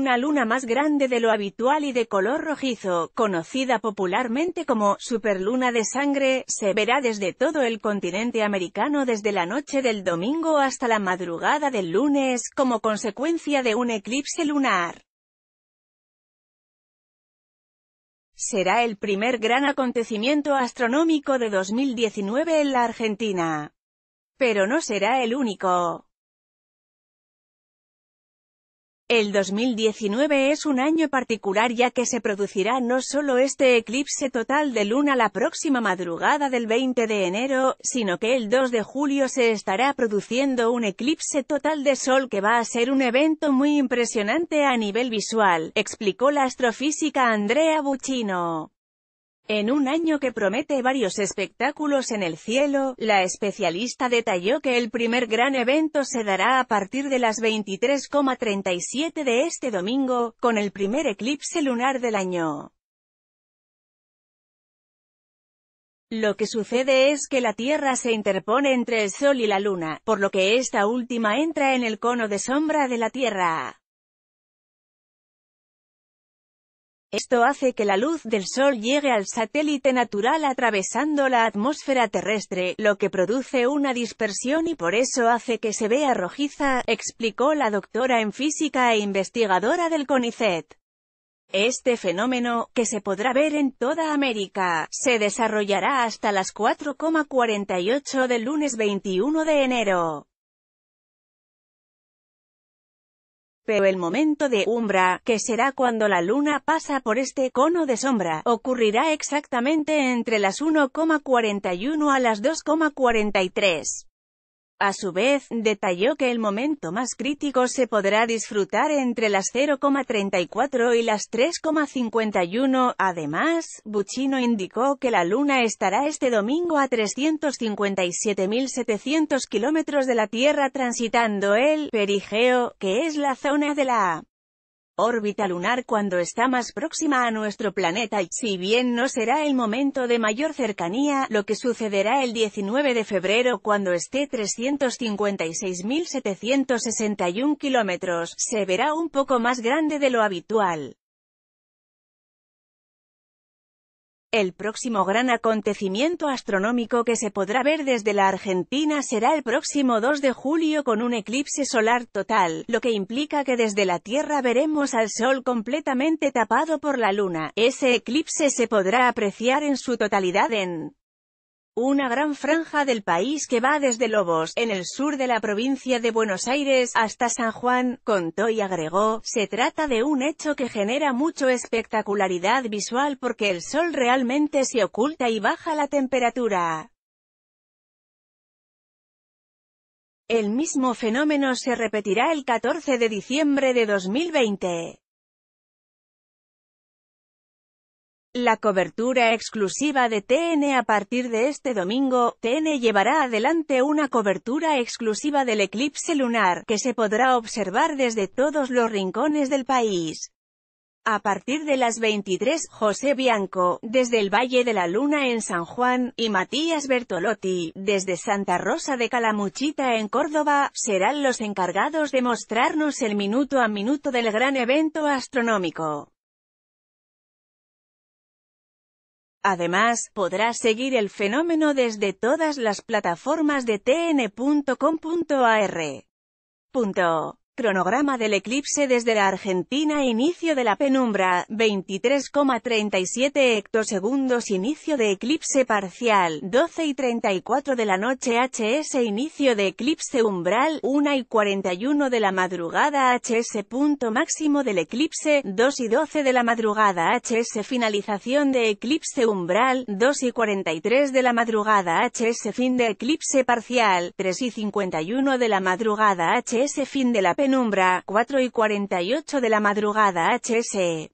una luna más grande de lo habitual y de color rojizo, conocida popularmente como superluna de sangre, se verá desde todo el continente americano desde la noche del domingo hasta la madrugada del lunes, como consecuencia de un eclipse lunar. Será el primer gran acontecimiento astronómico de 2019 en la Argentina. Pero no será el único. El 2019 es un año particular ya que se producirá no solo este eclipse total de luna la próxima madrugada del 20 de enero, sino que el 2 de julio se estará produciendo un eclipse total de sol que va a ser un evento muy impresionante a nivel visual, explicó la astrofísica Andrea Buccino. En un año que promete varios espectáculos en el cielo, la especialista detalló que el primer gran evento se dará a partir de las 23.37 de este domingo, con el primer eclipse lunar del año. Lo que sucede es que la Tierra se interpone entre el Sol y la Luna, por lo que esta última entra en el cono de sombra de la Tierra. Esto hace que la luz del Sol llegue al satélite natural atravesando la atmósfera terrestre, lo que produce una dispersión y por eso hace que se vea rojiza, explicó la doctora en física e investigadora del CONICET. Este fenómeno, que se podrá ver en toda América, se desarrollará hasta las 4,48 del lunes 21 de enero. pero el momento de umbra, que será cuando la luna pasa por este cono de sombra, ocurrirá exactamente entre las 1,41 a las 2,43. A su vez, detalló que el momento más crítico se podrá disfrutar entre las 0,34 y las 3,51. Además, Buchino indicó que la Luna estará este domingo a 357.700 kilómetros de la Tierra transitando el perigeo, que es la zona de la órbita lunar cuando está más próxima a nuestro planeta y, si bien no será el momento de mayor cercanía, lo que sucederá el 19 de febrero cuando esté 356.761 kilómetros, se verá un poco más grande de lo habitual. El próximo gran acontecimiento astronómico que se podrá ver desde la Argentina será el próximo 2 de julio con un eclipse solar total, lo que implica que desde la Tierra veremos al Sol completamente tapado por la Luna. Ese eclipse se podrá apreciar en su totalidad en una gran franja del país que va desde Lobos, en el sur de la provincia de Buenos Aires, hasta San Juan, contó y agregó, se trata de un hecho que genera mucho espectacularidad visual porque el sol realmente se oculta y baja la temperatura. El mismo fenómeno se repetirá el 14 de diciembre de 2020. La cobertura exclusiva de TN a partir de este domingo, TN llevará adelante una cobertura exclusiva del eclipse lunar, que se podrá observar desde todos los rincones del país. A partir de las 23, José Bianco, desde el Valle de la Luna en San Juan, y Matías Bertolotti, desde Santa Rosa de Calamuchita en Córdoba, serán los encargados de mostrarnos el minuto a minuto del gran evento astronómico. Además, podrás seguir el fenómeno desde todas las plataformas de tn.com.ar. Cronograma del eclipse desde la Argentina Inicio de la penumbra, 23,37 hectosegundos Inicio de eclipse parcial, 12 y 34 de la noche HS Inicio de eclipse umbral, 1 y 41 de la madrugada HS Punto máximo del eclipse, 2 y 12 de la madrugada HS Finalización de eclipse umbral, 2 y 43 de la madrugada HS Fin de eclipse parcial, 3 y 51 de la madrugada HS Fin de la penumbra Numbra, 4 y 48 de la madrugada HSE.